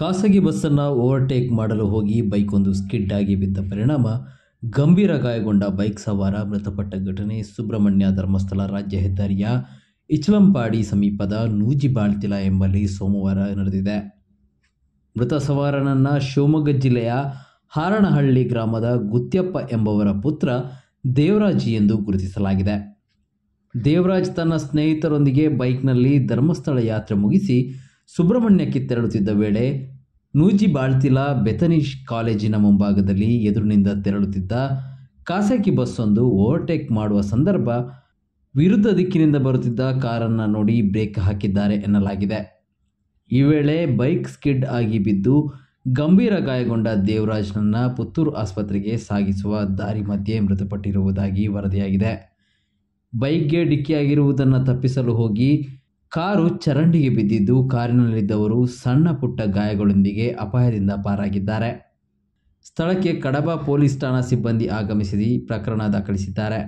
ಖಾಸಗಿ ಬಸ್ಸನ್ನು ಓವರ್ಟೇಕ್ ಮಾಡಲು ಹೋಗಿ ಬೈಕೊಂದು ಸ್ಕಿಡ್ ಆಗಿ ಬಿದ್ದ ಪರಿಣಾಮ ಗಂಭೀರ ಗಾಯಗೊಂಡ ಬೈಕ್ ಸವಾರ ಮೃತಪಟ್ಟ ಘಟನೆ ಸುಬ್ರಹ್ಮಣ್ಯ ಧರ್ಮಸ್ಥಳ ರಾಜ್ಯ ಹೆದ್ದಾರಿಯ ಇಚ್ಲಂಪಾಡಿ ಸಮೀಪದ ನೂಜಿಬಾಳ್ತಿಲ ಎಂಬಲ್ಲಿ ಸೋಮವಾರ ನಡೆದಿದೆ ಮೃತ ಸವಾರನನ್ನ ಶಿವಮೊಗ್ಗ ಜಿಲ್ಲೆಯ ಹಾರಣಹಳ್ಳಿ ಗ್ರಾಮದ ಗುತ್ಯಪ್ಪ ಎಂಬವರ ಪುತ್ರ ದೇವರಾಜ್ ಎಂದು ಗುರುತಿಸಲಾಗಿದೆ ದೇವರಾಜ್ ತನ್ನ ಸ್ನೇಹಿತರೊಂದಿಗೆ ಬೈಕ್ನಲ್ಲಿ ಧರ್ಮಸ್ಥಳ ಯಾತ್ರೆ ಮುಗಿಸಿ ಸುಬ್ರಹ್ಮಣ್ಯಕ್ಕೆ ತೆರಳುತ್ತಿದ್ದ ವೇಳೆ ನೂಜಿ ಬಾಳ್ತಿಲ ಬೆತನಿಶ್ ಕಾಲೇಜಿನ ಮುಂಭಾಗದಲ್ಲಿ ಎದುರಿನಿಂದ ತೆರಳುತ್ತಿದ್ದ ಖಾಸಗಿ ಬಸ್ಸೊಂದು ಓವರ್ಟೇಕ್ ಮಾಡುವ ಸಂದರ್ಭ ವಿರುದ್ಧ ದಿಕ್ಕಿನಿಂದ ಬರುತ್ತಿದ್ದ ಕಾರನ್ನು ನೋಡಿ ಬ್ರೇಕ್ ಹಾಕಿದ್ದಾರೆ ಎನ್ನಲಾಗಿದೆ ಈ ವೇಳೆ ಬೈಕ್ ಸ್ಕಿಡ್ ಆಗಿ ಬಿದ್ದು ಗಂಭೀರ ಗಾಯಗೊಂಡ ದೇವರಾಜ್ನನ್ನ ಪುತ್ತೂರು ಆಸ್ಪತ್ರೆಗೆ ಸಾಗಿಸುವ ದಾರಿ ಮಧ್ಯೆ ಮೃತಪಟ್ಟಿರುವುದಾಗಿ ವರದಿಯಾಗಿದೆ ಬೈಕ್ಗೆ ಡಿಕ್ಕಿಯಾಗಿರುವುದನ್ನು ತಪ್ಪಿಸಲು ಹೋಗಿ ಕಾರು ಚರಂಡಿಗೆ ಬಿದ್ದಿದ್ದು ಕಾರಿನಲ್ಲಿದ್ದವರು ಸಣ್ಣ ಪುಟ್ಟ ಗಾಯಗಳೊಂದಿಗೆ ಅಪಾಯದಿಂದ ಪಾರಾಗಿದ್ದಾರೆ ಸ್ಥಳಕ್ಕೆ ಕಡಬ ಪೊಲೀಸ್ ಠಾಣಾ ಸಿಬ್ಬಂದಿ ಆಗಮಿಸಿ ಪ್ರಕರಣ ದಾಖಲಿಸಿದ್ದಾರೆ